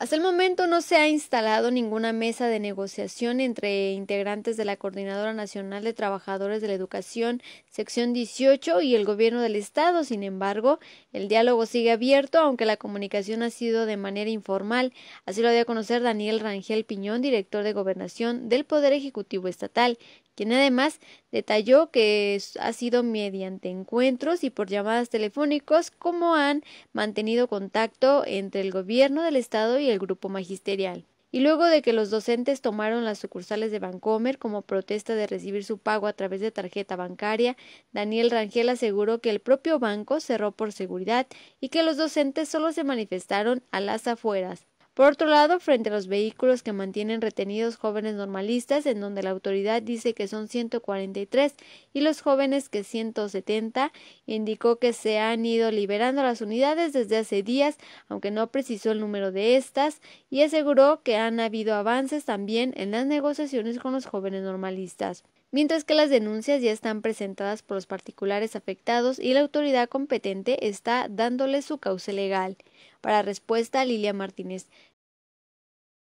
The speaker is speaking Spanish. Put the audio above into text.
Hasta el momento no se ha instalado ninguna mesa de negociación entre integrantes de la Coordinadora Nacional de Trabajadores de la Educación, sección 18, y el Gobierno del Estado. Sin embargo, el diálogo sigue abierto, aunque la comunicación ha sido de manera informal. Así lo dio a conocer Daniel Rangel Piñón, director de Gobernación del Poder Ejecutivo Estatal, quien además detalló que ha sido mediante encuentros y por llamadas telefónicas como han mantenido contacto entre el Gobierno del Estado y el grupo magisterial. Y luego de que los docentes tomaron las sucursales de Bancomer como protesta de recibir su pago a través de tarjeta bancaria, Daniel Rangel aseguró que el propio banco cerró por seguridad y que los docentes solo se manifestaron a las afueras, por otro lado, frente a los vehículos que mantienen retenidos jóvenes normalistas, en donde la autoridad dice que son 143 y los jóvenes que 170, indicó que se han ido liberando las unidades desde hace días, aunque no precisó el número de estas, y aseguró que han habido avances también en las negociaciones con los jóvenes normalistas mientras que las denuncias ya están presentadas por los particulares afectados y la autoridad competente está dándole su cauce legal. Para respuesta, Lilia Martínez